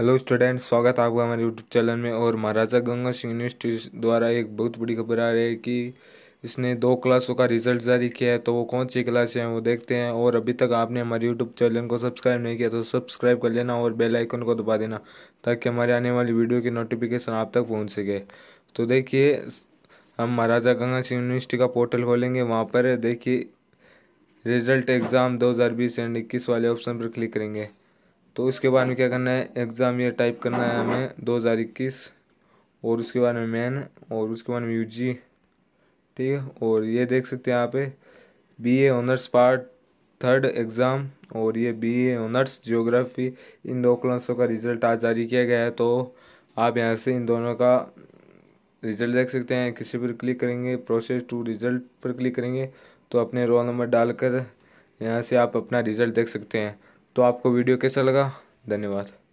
hello students स्वागत है आपका हमारे यूट्यूब चैनल में और महाराजा गंगा सिंह यूनिवर्सिटी द्वारा एक बहुत बड़ी खबर आ रही है कि इसने दो क्लासों का रिजल्ट जारी किया है तो वो कौन सी क्लासें हैं वो देखते हैं और अभी तक आपने हमारे यूट्यूब चैनल को सब्सक्राइब नहीं किया तो सब्सक्राइब कर लेना और बेलाइकन को दबा देना ताकि हमारे आने वाली वीडियो की नोटिफिकेशन आप तक पहुँच सके तो देखिए हम महाराजा गंगा सिंह यूनिवर्सिटी का पोर्टल खोलेंगे वहाँ पर देखिए रिजल्ट एग्ज़ाम दो हज़ार बीस एंड इक्कीस वाले ऑप्शन पर क्लिक करेंगे तो उसके बाद में क्या करना है एग्ज़ाम ईयर टाइप करना है हमें दो हज़ार इक्कीस और उसके बाद में मैन और उसके बाद में यू जी ठीक है और ये देख सकते हैं यहाँ पे B A honours part third exam और ये बी ए ऑनर्स जियोग्राफी इन दो क्लासों का रिज़ल्ट आज जारी किया गया है तो आप यहाँ से इन दोनों का रिज़ल्ट देख सकते हैं किसी पर क्लिक करेंगे प्रोसेस टू रिज़ल्ट पर क्लिक करेंगे तो अपने रोल नंबर डालकर यहाँ से आप अपना रिज़ल्ट देख सकते हैं तो आपको वीडियो कैसा लगा धन्यवाद